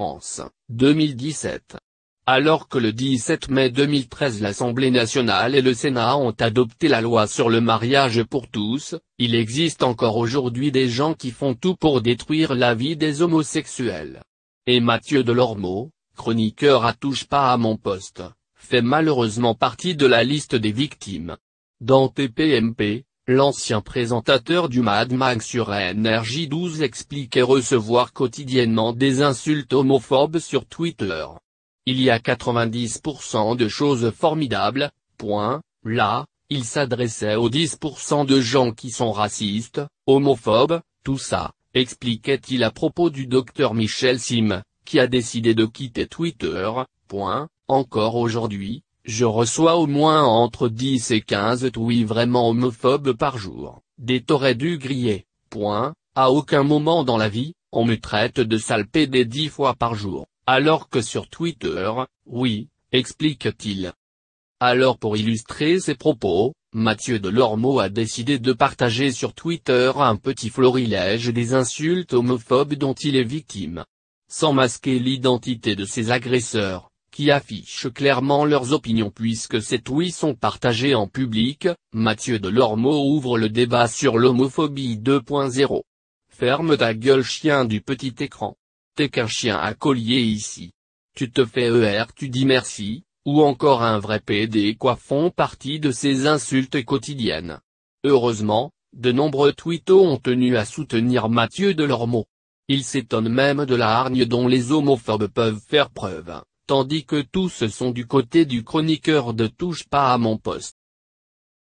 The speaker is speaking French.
France, 2017. Alors que le 17 mai 2013 l'Assemblée nationale et le Sénat ont adopté la loi sur le mariage pour tous, il existe encore aujourd'hui des gens qui font tout pour détruire la vie des homosexuels. Et Mathieu Delormeau, chroniqueur à Touche pas à mon poste, fait malheureusement partie de la liste des victimes. Dans TPMP. L'ancien présentateur du Mad Mag sur NRJ12 expliquait recevoir quotidiennement des insultes homophobes sur Twitter. Il y a 90% de choses formidables, point, là, il s'adressait aux 10% de gens qui sont racistes, homophobes, tout ça, expliquait-il à propos du docteur Michel Sim, qui a décidé de quitter Twitter, point, encore aujourd'hui, je reçois au moins entre 10 et 15 tweets vraiment homophobes par jour, des torrets du griller. point, à aucun moment dans la vie, on me traite de salpé des 10 fois par jour, alors que sur Twitter, oui, explique-t-il. Alors pour illustrer ses propos, Mathieu Delormeau a décidé de partager sur Twitter un petit florilège des insultes homophobes dont il est victime. Sans masquer l'identité de ses agresseurs, qui affichent clairement leurs opinions puisque ces tweets sont partagés en public, Mathieu Delormeau ouvre le débat sur l'homophobie 2.0. Ferme ta gueule chien du petit écran. T'es qu'un chien à collier ici. Tu te fais ER tu dis merci, ou encore un vrai PD quoi font partie de ces insultes quotidiennes. Heureusement, de nombreux tweetos ont tenu à soutenir Mathieu Delormeau. Il s'étonne même de la hargne dont les homophobes peuvent faire preuve tandis que tous sont du côté du chroniqueur de Touche pas à mon poste.